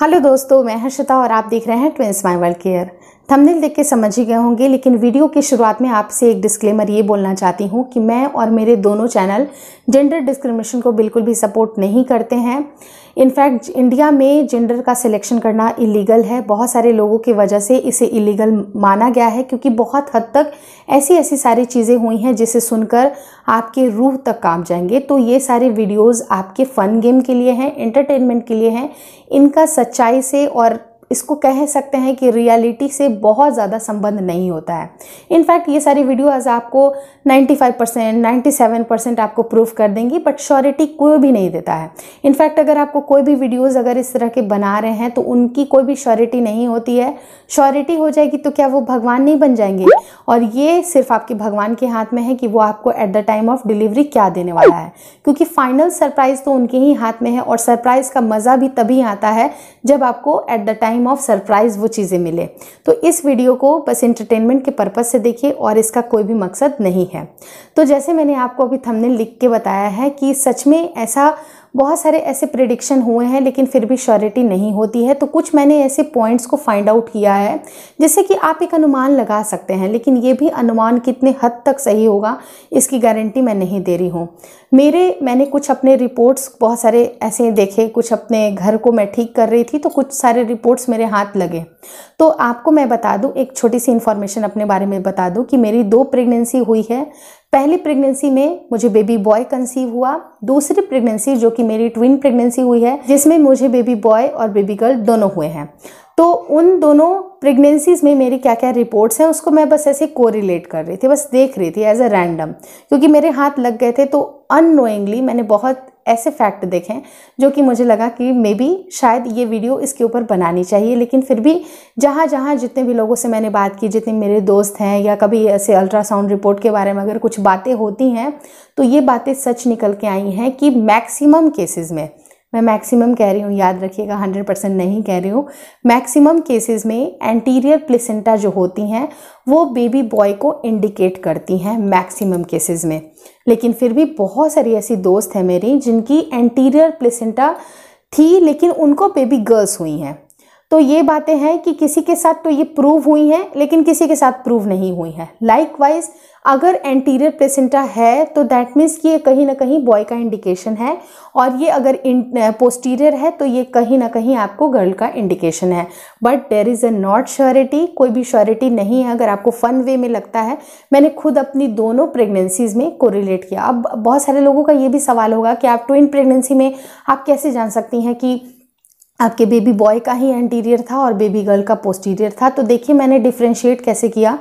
hello दोस्तों मैं हर्षिता और आप देख रहे हैं twins my world care thumbnail देख के समझ ही गए होंगे लेकिन वीडियो की शुरुआत में आपसे एक डिस्क्लेमर ये बोलना चाहती हूँ कि मैं और मेरे दोनों चैनल जेंडर डिस्क्रिमिनेशन को बिल्कुल भी सपोर्ट नहीं करते हैं इनफैक्ट इंडिया में जेंडर का सिलेक्शन करना इलीगल है बहुत सारे लोगों की वजह से इसे इलीगल माना गया है क्योंकि बहुत हद तक ऐसी ऐसी सारी चीज़ें हुई हैं जिसे सुनकर आपके रूह तक काम जाएंगे तो ये सारे वीडियोज़ आपके फ़न गेम के लिए हैं एंटरटेनमेंट के लिए हैं इनका सच्चाई से और इसको कह सकते हैं कि रियलिटी से बहुत ज़्यादा संबंध नहीं होता है इनफैक्ट ये सारी वीडियोज़ आपको 95 परसेंट नाइन्टी आपको प्रूफ कर देंगी बट श्योरिटी कोई भी नहीं देता है इनफैक्ट अगर आपको कोई भी वीडियोज़ अगर इस तरह के बना रहे हैं तो उनकी कोई भी श्योरिटी नहीं होती है श्योरिटी हो जाएगी तो क्या वो भगवान नहीं बन जाएंगे और ये सिर्फ आपके भगवान के हाथ में है कि वो आपको at the time of delivery क्या देने वाला है क्योंकि फाइनल सरप्राइज़ तो उनके ही हाथ में है और सरप्राइज़ का मज़ा भी तभी आता है जब आपको at the time time of surprise वो चीज़ें मिले तो इस वीडियो को बस इंटरटेनमेंट के पर्पज़ से देखिए और इसका कोई भी मकसद नहीं है तो जैसे मैंने आपको अभी थंबनेल लिख के बताया है कि सच में ऐसा बहुत सारे ऐसे प्रिडिक्शन हुए हैं लेकिन फिर भी श्योरिटी नहीं होती है तो कुछ मैंने ऐसे पॉइंट्स को फाइंड आउट किया है जिससे कि आप एक अनुमान लगा सकते हैं लेकिन ये भी अनुमान कितने हद तक सही होगा इसकी गारंटी मैं नहीं दे रही हूँ मेरे मैंने कुछ अपने रिपोर्ट्स बहुत सारे ऐसे देखे कुछ अपने घर को मैं ठीक कर रही थी तो कुछ सारे रिपोर्ट्स मेरे हाथ लगे तो आपको मैं बता दूँ एक छोटी सी इन्फॉर्मेशन अपने बारे में बता दूँ कि मेरी दो प्रेगनेंसी हुई है पहली प्रेगनेंसी में मुझे बेबी बॉय कंसीव हुआ दूसरी प्रेगनेंसी जो कि मेरी ट्विन प्रेगनेंसी हुई है जिसमें मुझे बेबी बॉय और बेबी गर्ल दोनों हुए हैं तो उन दोनों प्रेगनेंसीज़ में मेरी क्या क्या रिपोर्ट्स हैं उसको मैं बस ऐसे कोरिलेट कर रही थी बस देख रही थी एज अ रैंडम क्योंकि मेरे हाथ लग गए थे तो अनोइंगली मैंने बहुत ऐसे फैक्ट देखें जो कि मुझे लगा कि मे बी शायद ये वीडियो इसके ऊपर बनानी चाहिए लेकिन फिर भी जहाँ जहाँ जितने भी लोगों से मैंने बात की जितने मेरे दोस्त हैं या कभी ऐसे अल्ट्रासाउंड रिपोर्ट के बारे में अगर कुछ बातें होती हैं तो ये बातें सच निकल के आई हैं कि मैक्सिमम केसेस में मैं मैक्सिमम कह रही हूँ याद रखिएगा 100 परसेंट नहीं कह रही हूँ मैक्सिमम केसेस में एंटीरियर प्लेसेंटा जो होती हैं वो बेबी बॉय को इंडिकेट करती हैं मैक्सिमम केसेस में लेकिन फिर भी बहुत सारी ऐसी दोस्त हैं मेरी जिनकी एंटीरियर प्लेसेंटा थी लेकिन उनको बेबी गर्ल्स हुई हैं तो ये बातें हैं कि किसी के साथ तो ये प्रूव हुई हैं लेकिन किसी के साथ प्रूव नहीं हुई हैं लाइक वाइज अगर एंटीरियर प्लेसेंटा है तो दैट मीन्स कि ये कहीं ना कहीं बॉय का इंडिकेशन है और ये अगर पोस्टीरियर है तो ये कहीं ना कहीं आपको गर्ल का इंडिकेशन है but there is a not surety कोई भी श्योरिटी नहीं है अगर आपको फन वे में लगता है मैंने खुद अपनी दोनों प्रेगनेंसीज़ में कोरिलेट किया अब बहुत सारे लोगों का ये भी सवाल होगा कि आप ट्विन प्रेगनेंसी में आप कैसे जान सकती हैं कि आपके बेबी बॉय का ही एंटीरियर था और बेबी गर्ल का पोस्टीरियर था तो देखिए मैंने डिफ्रेंशिएट कैसे किया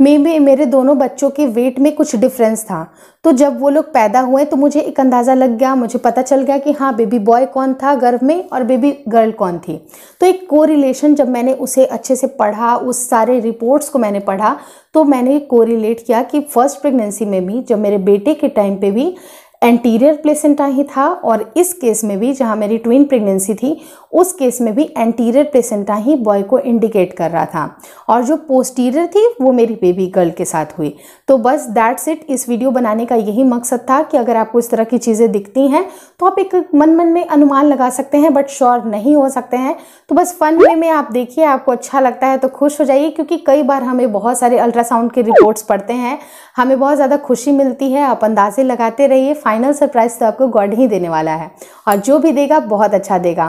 मे बी मेरे दोनों बच्चों के वेट में कुछ डिफरेंस था तो जब वो लोग पैदा हुए तो मुझे एक अंदाज़ा लग गया मुझे पता चल गया कि हाँ बेबी बॉय कौन था गर्भ में और बेबी गर्ल कौन थी तो एक को जब मैंने उसे अच्छे से पढ़ा उस सारे रिपोर्ट्स को मैंने पढ़ा तो मैंने कोरिलेट किया कि फर्स्ट प्रेगनेंसी में भी जब मेरे बेटे के टाइम पर भी एंटीरियर प्लेसेंटा ही था और इस केस में भी जहाँ मेरी ट्विन प्रेगनेंसी थी उस केस में भी एंटीरियर प्लेसेंटा ही बॉय को इंडिकेट कर रहा था और जो पोस्टीरियर थी वो मेरी बेबी गर्ल के साथ हुई तो बस दैट्स इट इस वीडियो बनाने का यही मकसद था कि अगर आपको इस तरह की चीज़ें दिखती हैं तो आप एक मन मन में अनुमान लगा सकते हैं बट श्योर नहीं हो सकते हैं तो बस फन वे में आप देखिए आपको अच्छा लगता है तो खुश हो जाइए क्योंकि कई बार हमें बहुत सारे अल्ट्रासाउंड के रिपोर्ट्स पढ़ते हैं हमें बहुत ज़्यादा खुशी मिलती है आप अंदाजे लगाते रहिए फाइनल सरप्राइज़ तो आपको गॉड ही देने वाला है और जो भी देगा बहुत अच्छा देगा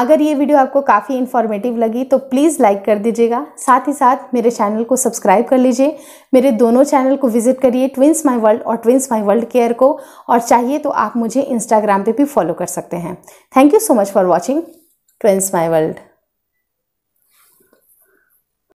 अगर ये वीडियो आपको काफ़ी इन्फॉर्मेटिव लगी तो प्लीज़ लाइक कर दीजिएगा साथ ही साथ मेरे चैनल को सब्सक्राइब कर लीजिए मेरे दोनों चैनल को विजिट करिए ट्विंस माई वर्ल्ड और ट्विंस माई वर्ल्ड केयर को और चाहिए तो आप मुझे इंस्टाग्राम पर भी फॉलो कर सकते हैं thank you so much for watching twins my world